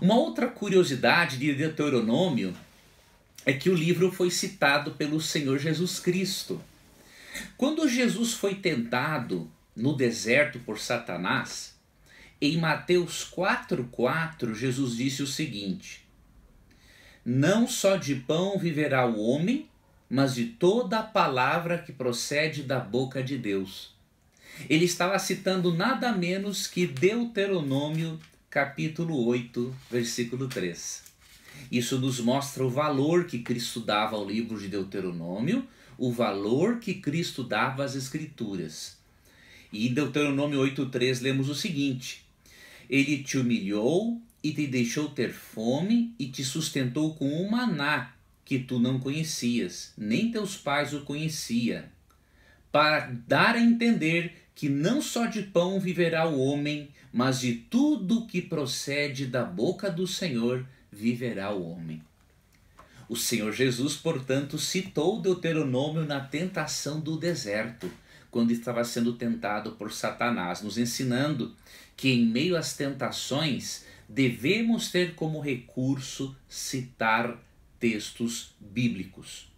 Uma outra curiosidade de Deuteronômio é que o livro foi citado pelo Senhor Jesus Cristo. Quando Jesus foi tentado no deserto por Satanás, em Mateus 4,4, Jesus disse o seguinte: Não só de pão viverá o homem, mas de toda a palavra que procede da boca de Deus. Ele estava citando nada menos que Deuteronômio capítulo 8, versículo 3. Isso nos mostra o valor que Cristo dava ao livro de Deuteronômio, o valor que Cristo dava às Escrituras. E em Deuteronômio 8,3 lemos o seguinte: Ele te humilhou e te deixou ter fome e te sustentou com um maná que tu não conhecias, nem teus pais o conheciam para dar a entender que não só de pão viverá o homem, mas de tudo que procede da boca do Senhor viverá o homem. O Senhor Jesus, portanto, citou Deuteronômio na tentação do deserto, quando estava sendo tentado por Satanás, nos ensinando que em meio às tentações devemos ter como recurso citar textos bíblicos.